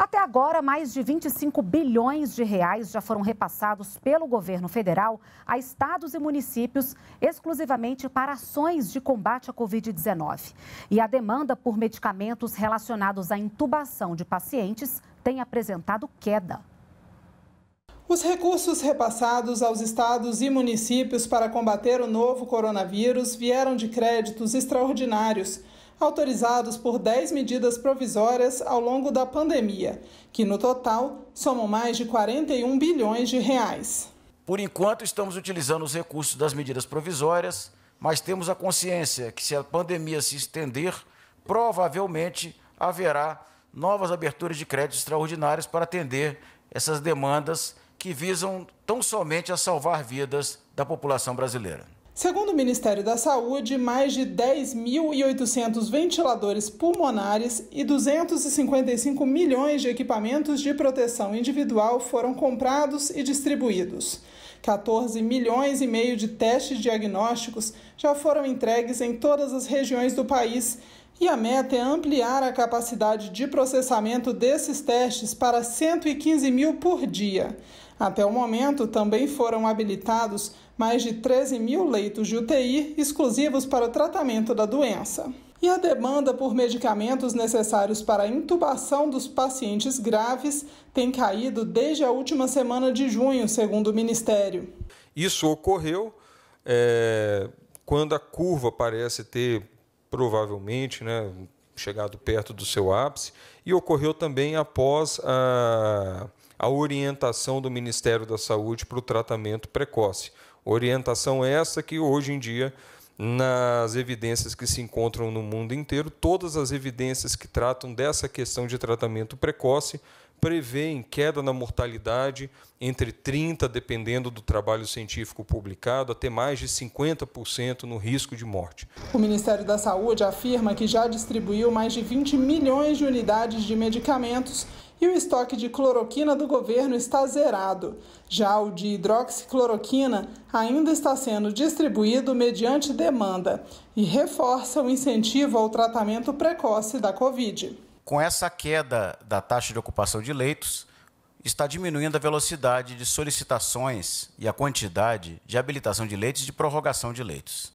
Até agora, mais de 25 bilhões de reais já foram repassados pelo governo federal a estados e municípios exclusivamente para ações de combate à Covid-19. E a demanda por medicamentos relacionados à intubação de pacientes tem apresentado queda. Os recursos repassados aos estados e municípios para combater o novo coronavírus vieram de créditos extraordinários autorizados por 10 medidas provisórias ao longo da pandemia, que no total somam mais de 41 bilhões de reais. Por enquanto, estamos utilizando os recursos das medidas provisórias, mas temos a consciência que, se a pandemia se estender, provavelmente haverá novas aberturas de créditos extraordinárias para atender essas demandas que visam tão somente a salvar vidas da população brasileira. Segundo o Ministério da Saúde, mais de 10.800 ventiladores pulmonares e 255 milhões de equipamentos de proteção individual foram comprados e distribuídos. 14 milhões e meio de testes diagnósticos já foram entregues em todas as regiões do país e a meta é ampliar a capacidade de processamento desses testes para 115 mil por dia. Até o momento, também foram habilitados mais de 13 mil leitos de UTI exclusivos para o tratamento da doença. E a demanda por medicamentos necessários para a intubação dos pacientes graves tem caído desde a última semana de junho, segundo o Ministério. Isso ocorreu é, quando a curva parece ter provavelmente, né, chegado perto do seu ápice, e ocorreu também após a, a orientação do Ministério da Saúde para o tratamento precoce. Orientação essa que hoje em dia nas evidências que se encontram no mundo inteiro, todas as evidências que tratam dessa questão de tratamento precoce prevêem queda na mortalidade entre 30, dependendo do trabalho científico publicado, até mais de 50% no risco de morte. O Ministério da Saúde afirma que já distribuiu mais de 20 milhões de unidades de medicamentos e o estoque de cloroquina do governo está zerado. Já o de hidroxicloroquina ainda está sendo distribuído mediante demanda e reforça o incentivo ao tratamento precoce da Covid. Com essa queda da taxa de ocupação de leitos, está diminuindo a velocidade de solicitações e a quantidade de habilitação de leitos e de prorrogação de leitos.